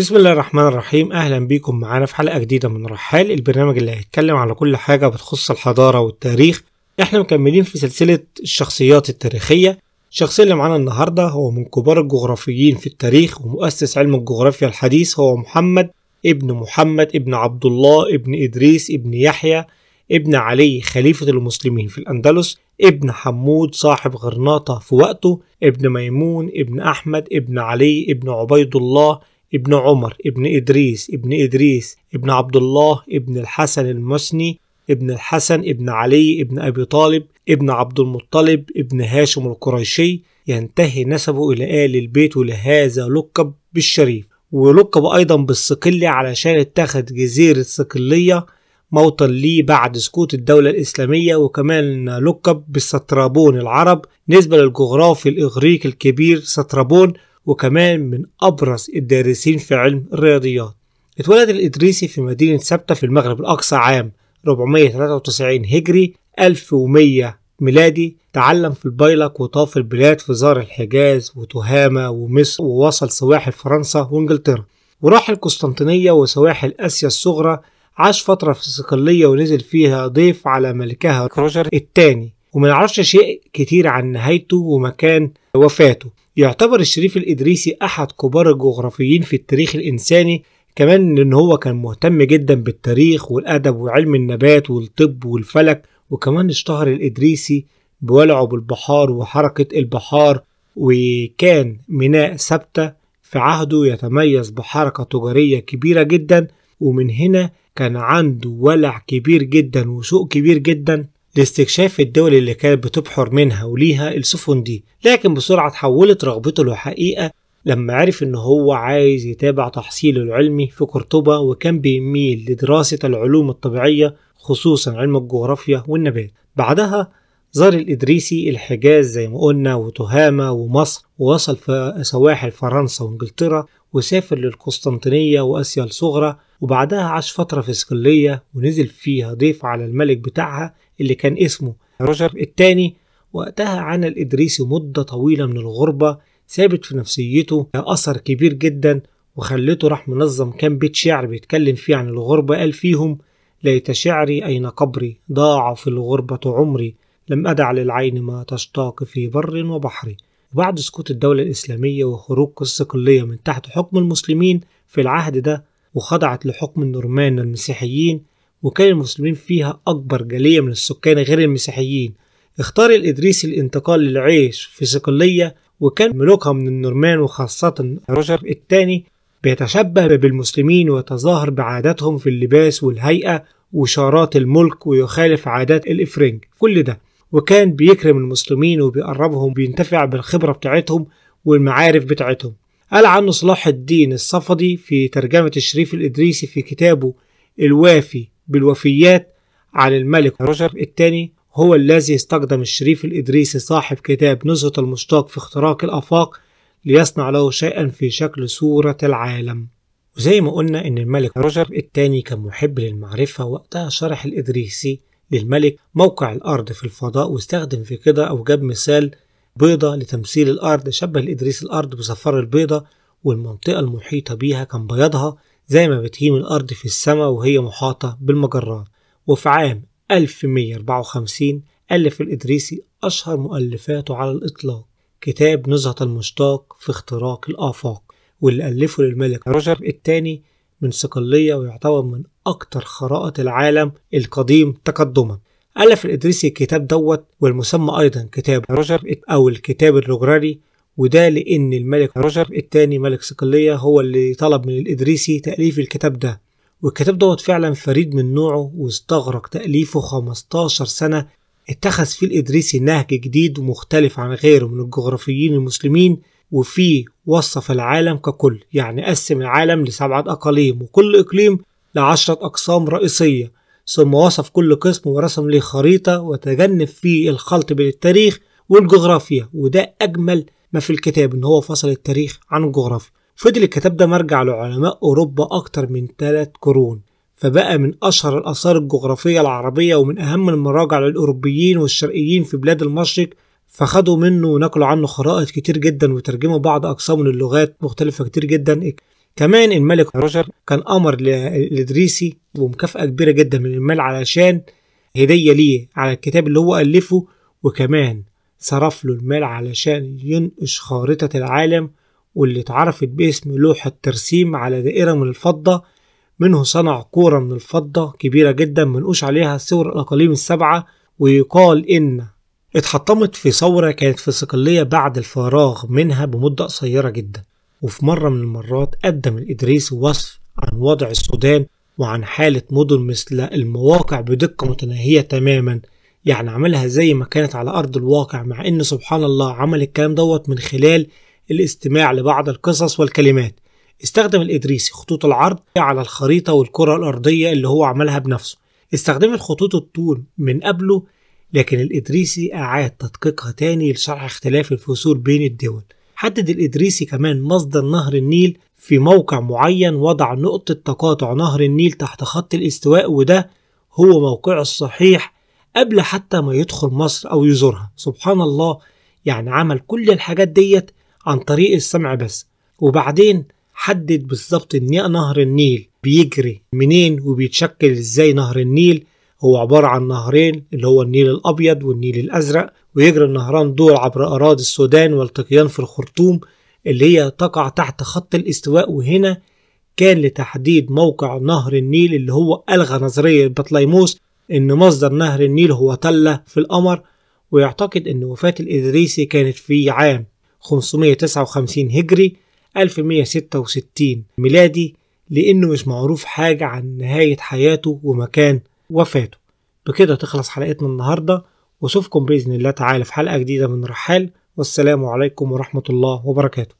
بسم الله الرحمن الرحيم اهلا بيكم معانا في حلقه جديده من رحال البرنامج اللي هيتكلم على كل حاجه بتخص الحضاره والتاريخ احنا مكملين في سلسله الشخصيات التاريخيه الشخصيه اللي معانا النهارده هو من كبار الجغرافيين في التاريخ ومؤسس علم الجغرافيا الحديث هو محمد ابن محمد ابن عبد الله ابن ادريس ابن يحيى ابن علي خليفة المسلمين في الأندلس ابن حمود صاحب غرناطة في وقته ابن ميمون ابن أحمد ابن علي ابن عبيد الله ابن عمر ابن إدريس ابن إدريس ابن عبد الله ابن الحسن المسني ابن الحسن ابن علي ابن أبي طالب ابن عبد المطلب ابن هاشم القريشي ينتهي نسبه إلى آل البيت ولهذا لقب بالشريف ولقب أيضا بالصقلي علشان اتخذ جزيرة صقلية موطن ليه بعد سقوط الدولة الإسلامية وكمان لقب بالسترابون العرب نسبة للجغرافي الإغريقي الكبير سترابون وكمان من أبرز الدارسين في علم الرياضيات اتولد الإدريسي في مدينة سبتة في المغرب الأقصى عام 493 هجري 1100 ميلادي تعلم في البيلق وطاف البلاد في زار الحجاز وتهامة ومصر ووصل سواحل فرنسا وانجلترا وراح القسطنطينية وسواحل آسيا الصغرى عاش فترة في صقلية ونزل فيها ضيف على ملكها روجر الثاني ومنعرفش شيء كتير عن نهايته ومكان وفاته يعتبر الشريف الإدريسي أحد كبار الجغرافيين في التاريخ الإنساني كمان لأن هو كان مهتم جدا بالتاريخ والأدب وعلم النبات والطب والفلك وكمان اشتهر الإدريسي بولعه بالبحار وحركة البحار وكان ميناء ثابتة في عهده يتميز بحركة تجارية كبيرة جدا ومن هنا كان عنده ولع كبير جدا وسوق كبير جدا لاستكشاف الدول اللي كانت بتبحر منها وليها السفن دي لكن بسرعة تحولت رغبته لحقيقة لما عرف ان هو عايز يتابع تحصيله العلمي في قرطبة وكان بيميل لدراسة العلوم الطبيعية خصوصا علم الجغرافيا والنبات بعدها زار الإدريسي الحجاز زي ما قلنا وتهامة ومصر ووصل في سواحل فرنسا وانجلترا وسافر للقسطنطينية وآسيا الصغرى وبعدها عاش فترة في اسكندرية ونزل فيها ضيف على الملك بتاعها اللي كان اسمه روجر الثاني وقتها عانى الإدريسي مدة طويلة من الغربة ثابت في نفسيته أثر كبير جدا وخلته راح منظم كام بيت شعر بيتكلم فيه عن الغربة قال فيهم ليت شعري أين قبري ضاع في الغربة عمري لم أدع للعين ما تشتاق في بر وبحر وبعد سقوط الدولة الإسلامية وخروج قصة كلية من تحت حكم المسلمين في العهد ده وخضعت لحكم النورمان المسيحيين وكان المسلمين فيها أكبر جالية من السكان غير المسيحيين اختار الإدريسي الانتقال للعيش في صقلية وكان ملوكها من النورمان وخاصة روجر الثاني بيتشبه بالمسلمين ويتظاهر بعاداتهم في اللباس والهيئة وشارات الملك ويخالف عادات الإفرنج كل ده وكان بيكرم المسلمين وبيقربهم بينتفع بالخبرة بتاعتهم والمعارف بتاعتهم قال عنه صلاح الدين الصفدي في ترجمة الشريف الإدريسي في كتابه الوافي بالوفيات على الملك روجر الثاني هو الذي استخدم الشريف الإدريسي صاحب كتاب نزهة المشتاق في اختراق الآفاق ليصنع له شيئا في شكل صورة العالم وزي ما قلنا إن الملك روجر الثاني كان محب للمعرفة وقتها شرح الإدريسي للملك موقع الأرض في الفضاء واستخدم في كده أو جاب مثال بيضة لتمثيل الأرض شبه الإدريس الأرض بصفار البيضة والمنطقة المحيطة بيها كان بياضها زي ما بتهيم الأرض في السماء وهي محاطة بالمجرات وفي عام 1154 ألف الإدريسي أشهر مؤلفاته على الإطلاق كتاب نزهة المشتاق في اختراق الآفاق واللي ألفه للملك روجر الثاني من صقلية ويعتبر من أكثر خرائط العالم القديم تقدما ألف الإدريسي الكتاب دوت والمسمى أيضا كتاب روجر أو الكتاب الروجراري وده لأن الملك روجر الثاني ملك صقلية هو اللي طلب من الإدريسي تأليف الكتاب ده والكتاب دوت فعلا فريد من نوعه واستغرق تأليفه 15 سنة اتخذ فيه الإدريسي نهج جديد ومختلف عن غيره من الجغرافيين المسلمين وفيه وصف العالم ككل يعني قسم العالم لسبعة أقاليم وكل إقليم لعشرة أقسام رئيسية ثم وصف كل قسم ورسم له خريطة وتجنب فيه الخلط بين التاريخ والجغرافيا وده أجمل ما في الكتاب إن هو فصل التاريخ عن الجغرافيا فضل الكتاب ده مرجع لعلماء أوروبا أكتر من ثلاث قرون فبقى من أشهر الآثار الجغرافية العربية ومن أهم المراجع للأوروبيين والشرقيين في بلاد المشرق فخدوا منه ونقلوا عنه خرائط كتير جدا وترجموا بعض أقسامه للغات مختلفة كتير جدا كمان الملك روجر كان أمر لإدريسي ومكافأة كبيرة جدا من المال علشان هدية ليه على الكتاب اللي هو ألفه وكمان صرف له المال علشان ينقش خارطة العالم واللي اتعرفت باسم لوحة ترسيم على دائرة من الفضة منه صنع كورة من الفضة كبيرة جدا منقوش عليها صور الأقاليم السبعة ويقال إن اتحطمت في ثورة كانت في صقلية بعد الفراغ منها بمدة قصيرة جدا وفي مرة من المرات قدم الإدريس وصف عن وضع السودان وعن حالة مدن مثل المواقع بدقة متناهية تماما يعني عملها زي ما كانت على أرض الواقع مع إن سبحان الله عمل الكلام دوت من خلال الاستماع لبعض القصص والكلمات استخدم الإدريسي خطوط العرض على الخريطة والكرة الأرضية اللي هو عملها بنفسه استخدمت خطوط الطول من قبله لكن الإدريسي أعاد تدقيقها تاني لشرح اختلاف الفصول بين الدول حدد الإدريسي كمان مصدر نهر النيل في موقع معين وضع نقطة تقاطع نهر النيل تحت خط الاستواء وده هو موقعه الصحيح قبل حتى ما يدخل مصر أو يزورها سبحان الله يعني عمل كل الحاجات ديت عن طريق السمع بس وبعدين حدد بالظبط ان نهر النيل بيجري منين وبيتشكل ازاي نهر النيل هو عبارة عن نهرين اللي هو النيل الأبيض والنيل الأزرق ويجري النهران دول عبر أراضي السودان والتقيان في الخرطوم اللي هي تقع تحت خط الاستواء وهنا كان لتحديد موقع نهر النيل اللي هو ألغى نظرية بطليموس إن مصدر نهر النيل هو تلة في القمر ويعتقد إن وفاة الإدريسي كانت في عام 559 هجري 1166 ميلادي لأنه مش معروف حاجة عن نهاية حياته ومكان وفاته بكده تخلص حلقتنا النهاردة وأشوفكم بإذن الله تعالى في حلقة جديدة من رحال والسلام عليكم ورحمة الله وبركاته